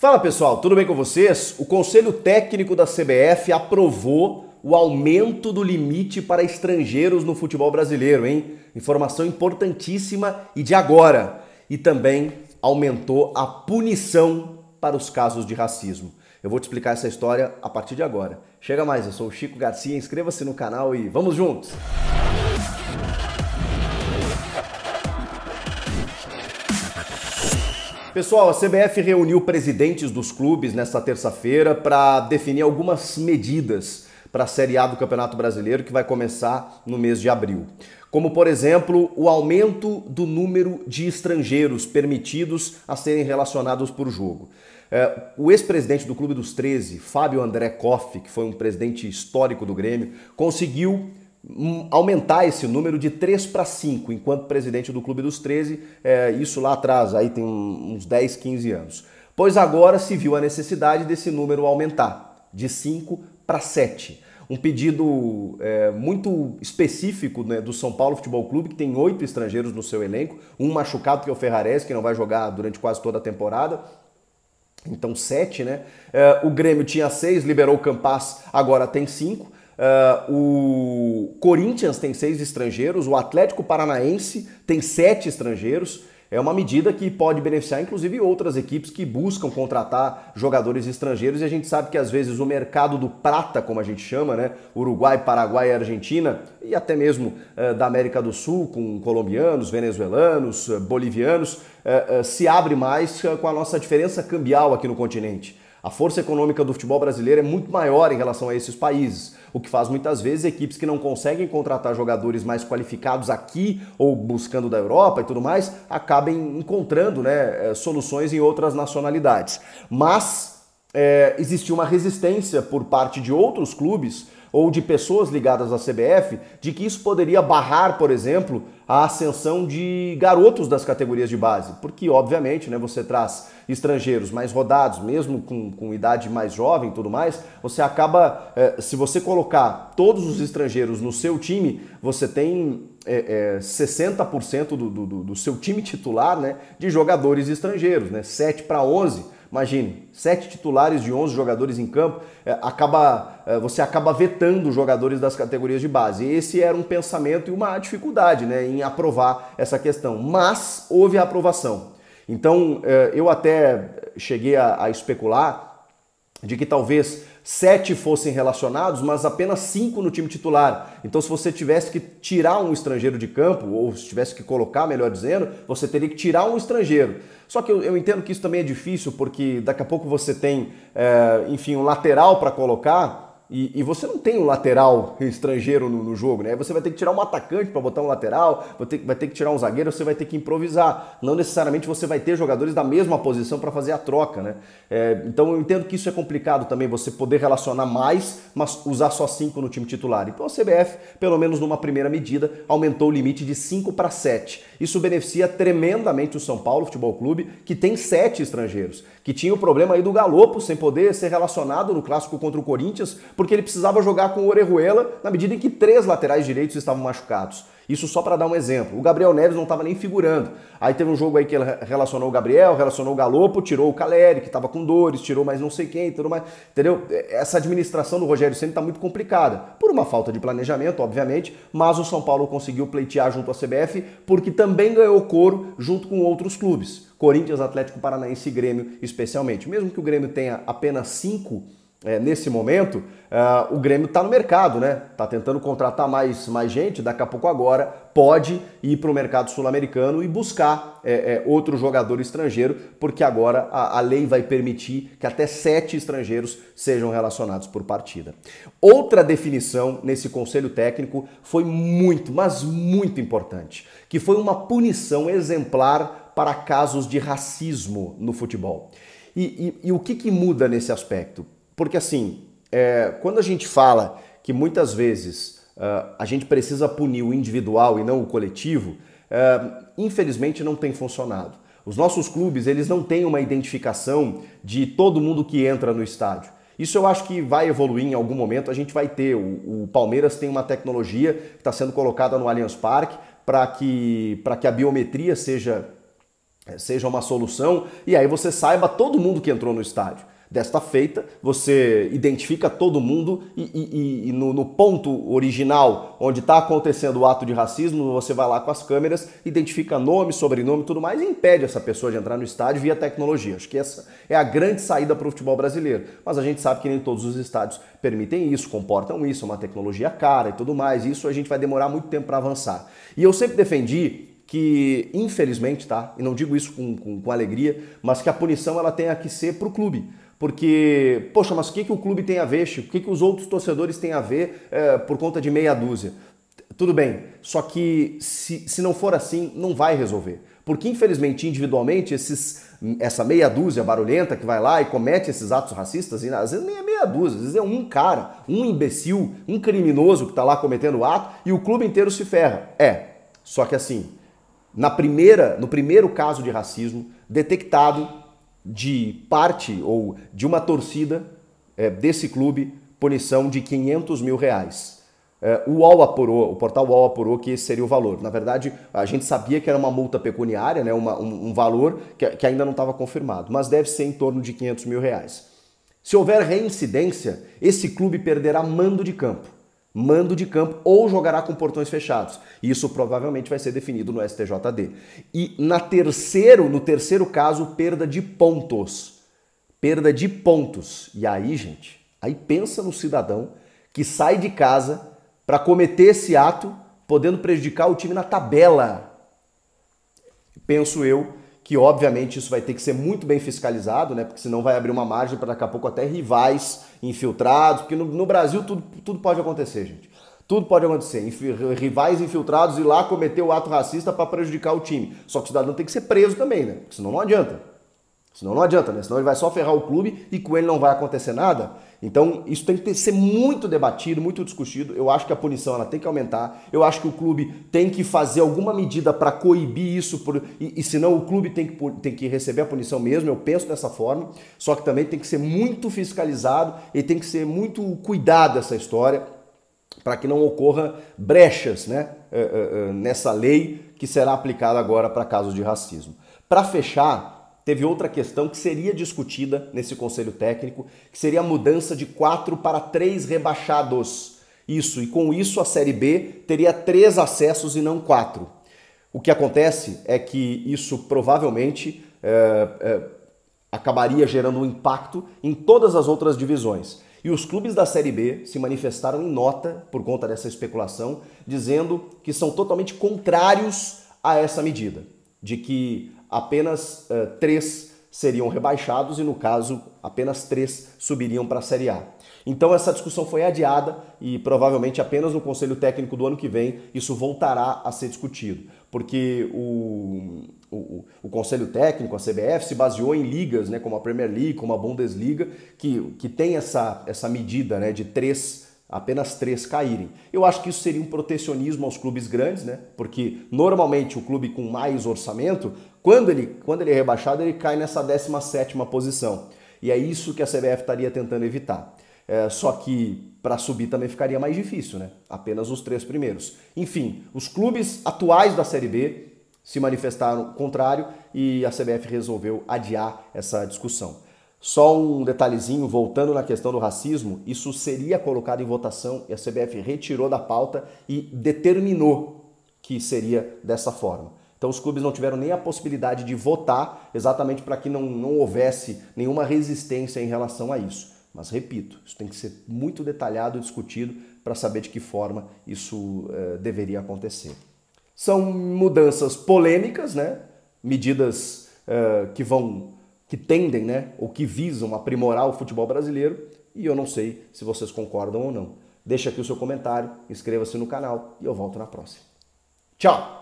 Fala pessoal, tudo bem com vocês? O Conselho Técnico da CBF aprovou o aumento do limite para estrangeiros no futebol brasileiro, hein? Informação importantíssima e de agora. E também aumentou a punição para os casos de racismo. Eu vou te explicar essa história a partir de agora. Chega mais, eu sou o Chico Garcia, inscreva-se no canal e vamos juntos! Pessoal, a CBF reuniu presidentes dos clubes nesta terça-feira para definir algumas medidas para a Série A do Campeonato Brasileiro que vai começar no mês de abril. Como, por exemplo, o aumento do número de estrangeiros permitidos a serem relacionados por jogo. É, o ex-presidente do Clube dos 13, Fábio André Koff, que foi um presidente histórico do Grêmio, conseguiu Hum, aumentar esse número de 3 para 5, enquanto presidente do Clube dos 13, é, isso lá atrás, aí tem uns 10, 15 anos. Pois agora se viu a necessidade desse número aumentar, de 5 para 7. Um pedido é, muito específico né, do São Paulo Futebol Clube, que tem oito estrangeiros no seu elenco, um machucado que é o Ferrares, que não vai jogar durante quase toda a temporada, então sete, né? É, o Grêmio tinha seis, liberou o Campas, agora tem cinco. Uh, o Corinthians tem seis estrangeiros, o Atlético Paranaense tem sete estrangeiros. É uma medida que pode beneficiar, inclusive, outras equipes que buscam contratar jogadores estrangeiros. E a gente sabe que, às vezes, o mercado do prata, como a gente chama, né? Uruguai, Paraguai e Argentina, e até mesmo uh, da América do Sul, com colombianos, venezuelanos, eh, bolivianos, uh, se abre mais com a nossa diferença cambial aqui no continente. A força econômica do futebol brasileiro é muito maior em relação a esses países, o que faz muitas vezes equipes que não conseguem contratar jogadores mais qualificados aqui ou buscando da Europa e tudo mais, acabem encontrando né, eh, soluções em outras nacionalidades. Mas é, existia uma resistência por parte de outros clubes ou de pessoas ligadas à CBF de que isso poderia barrar, por exemplo, a ascensão de garotos das categorias de base, porque obviamente né, você traz estrangeiros mais rodados, mesmo com, com idade mais jovem e tudo mais, você acaba, é, se você colocar todos os estrangeiros no seu time, você tem eh, eh, 60% do, do, do seu time titular né, de jogadores estrangeiros, né, 7 para 11%. Imagine, sete titulares de 11 jogadores em campo, é, acaba, é, você acaba vetando os jogadores das categorias de base. Esse era um pensamento e uma dificuldade né, em aprovar essa questão, mas houve a aprovação. Então, é, eu até cheguei a, a especular de que talvez sete fossem relacionados, mas apenas cinco no time titular. Então, se você tivesse que tirar um estrangeiro de campo, ou se tivesse que colocar, melhor dizendo, você teria que tirar um estrangeiro. Só que eu, eu entendo que isso também é difícil, porque daqui a pouco você tem, é, enfim, um lateral para colocar e, e, você não tem um lateral estrangeiro no, no, jogo, né? Você vai ter que tirar um atacante para botar um lateral, vai ter, vai ter que tirar um zagueiro, você vai ter que improvisar. Não necessariamente você vai ter jogadores da mesma posição para fazer a troca, né? É, então eu entendo que isso é complicado também, você poder relacionar mais, mas usar só cinco no time titular. Então a CBF, pelo menos numa primeira medida, aumentou o limite de 5 para 7. Isso beneficia tremendamente o São Paulo Futebol Clube, que tem sete estrangeiros, que tinha o problema aí do Galopo sem poder ser relacionado no clássico contra o Corinthians, porque ele precisava jogar com o Orejuela na medida em que três laterais direitos estavam machucados. Isso só para dar um exemplo. O Gabriel Neves não estava nem figurando. Aí teve um jogo aí que ele relacionou o Gabriel, relacionou o Galopo, tirou o Caleri, que estava com dores, tirou mais não sei quem, tudo mais. Entendeu? É, essa administração do Rogério Senna está muito complicada. Por uma falta de planejamento, obviamente, mas o São Paulo conseguiu pleitear junto à CBF, porque também ganhou couro junto com outros clubes. Corinthians, Atlético Paranaense e Grêmio, especialmente. Mesmo que o Grêmio tenha apenas cinco é, nesse momento, uh, o Grêmio está no mercado, né? Está tentando contratar mais, mais gente, daqui a pouco agora pode ir para o mercado sul-americano e buscar é, é, outro jogador estrangeiro, porque agora a, a, lei vai permitir que até sete estrangeiros sejam relacionados por partida. Outra definição nesse conselho técnico foi muito, mas muito importante, que foi uma punição exemplar para casos de racismo no futebol. E, e, e o que, que muda nesse aspecto? Porque assim, é, quando a gente fala que muitas vezes uh, a gente precisa punir o individual e não o coletivo, uh, infelizmente não tem funcionado. Os nossos clubes eles não têm uma identificação de todo mundo que entra no estádio. Isso eu acho que vai evoluir em algum momento, a gente vai ter. O, o Palmeiras tem uma tecnologia que está sendo colocada no Allianz Parque para que, que a biometria seja, seja uma solução e aí você saiba todo mundo que entrou no estádio. Desta feita, você identifica todo mundo e, e, e no, no, ponto original onde está acontecendo o ato de racismo, você vai lá com as câmeras, identifica nome, sobrenome tudo mais e impede essa pessoa de entrar no estádio via tecnologia. Acho que essa é a grande saída para o futebol brasileiro. Mas a gente sabe que nem todos os estádios permitem isso, comportam isso, é uma tecnologia cara e tudo mais. E isso a gente vai demorar muito tempo para avançar. E eu sempre defendi que, infelizmente, tá? E não digo isso com, com, com, alegria, mas que a punição ela tenha que ser para o clube. Porque, poxa, mas o que, que o clube tem a ver, Chico? O que, que os outros torcedores têm a ver é, por conta de meia dúzia? Tudo bem, só que se, se não for assim, não vai resolver. Porque, infelizmente, individualmente, esses, essa meia dúzia barulhenta que vai lá e comete esses atos racistas, e às vezes nem é meia dúzia, às vezes é um cara, um imbecil, um criminoso que está lá cometendo o ato e o clube inteiro se ferra. É, só que assim, na primeira, no primeiro caso de racismo detectado, de parte ou de uma torcida é, desse clube punição de 500 mil reais. É, o UOL apurou, o portal UOL apurou que esse seria o valor. Na verdade, a gente sabia que era uma multa pecuniária, né, uma, um, um, valor que, que ainda não estava confirmado, mas deve ser em torno de 500 mil reais. Se houver reincidência, esse clube perderá mando de campo mando de campo ou jogará com portões fechados. Isso provavelmente vai ser definido no STJD. E na terceiro, no terceiro caso, perda de pontos. Perda de pontos. E aí, gente, aí pensa no cidadão que sai de casa para cometer esse ato, podendo prejudicar o time na tabela. Penso eu que obviamente isso vai ter que ser muito bem fiscalizado, né? Porque senão vai abrir uma margem para daqui a pouco até rivais infiltrados, porque no, no Brasil tudo, tudo pode acontecer, gente. Tudo pode acontecer. Inf rivais infiltrados e lá cometer o ato racista para prejudicar o time. Só que o cidadão tem que ser preso também, né? Porque senão não adianta. Senão não adianta, né? Senão ele vai só ferrar o clube e com ele não vai acontecer nada. Então, isso tem que ser muito debatido, muito discutido. Eu acho que a punição ela tem que aumentar. Eu acho que o clube tem que fazer alguma medida para coibir isso, por, e, e senão o clube tem que, tem que receber a punição mesmo. Eu penso dessa forma. Só que também tem que ser muito fiscalizado e tem que ser muito cuidado essa história para que não ocorra brechas né, eh, eh, eh, nessa lei que será aplicada agora para casos de racismo. Para fechar, teve outra questão que seria discutida nesse conselho técnico, que seria a mudança de quatro para três rebaixados. Isso, e com isso a Série B teria três acessos e não quatro. O que acontece é que isso provavelmente é, é, acabaria gerando um impacto em todas as outras divisões. E os clubes da Série B se manifestaram em nota por conta dessa especulação, dizendo que são totalmente contrários a essa medida, de que apenas uh, três seriam rebaixados e, no caso, apenas três subiriam para a Série A. Então, essa discussão foi adiada e provavelmente apenas no Conselho Técnico do ano que vem isso voltará a ser discutido, porque o, o, o, Conselho Técnico, a CBF, se baseou em ligas, né, como a Premier League, como a Bundesliga, que, que tem essa, essa medida né, de três apenas três caírem. Eu acho que isso seria um protecionismo aos clubes grandes, né? Porque normalmente o clube com mais orçamento quando ele, quando ele é rebaixado, ele cai nessa 17 posição. E é isso que a CBF estaria tentando evitar. É, só que para subir também ficaria mais difícil, né? Apenas os três primeiros. Enfim, os clubes atuais da Série B se manifestaram contrário e a CBF resolveu adiar essa discussão. Só um detalhezinho, voltando na questão do racismo, isso seria colocado em votação e a CBF retirou da pauta e determinou que seria dessa forma. Então os clubes não tiveram nem a possibilidade de votar, exatamente para que não, não houvesse nenhuma resistência em relação a isso. Mas repito, isso tem que ser muito detalhado e discutido para saber de que forma isso eh, deveria acontecer. São mudanças polêmicas, né? medidas eh, que vão, que tendem né? ou que visam aprimorar o futebol brasileiro, e eu não sei se vocês concordam ou não. Deixa aqui o seu comentário, inscreva-se no canal e eu volto na próxima. Tchau!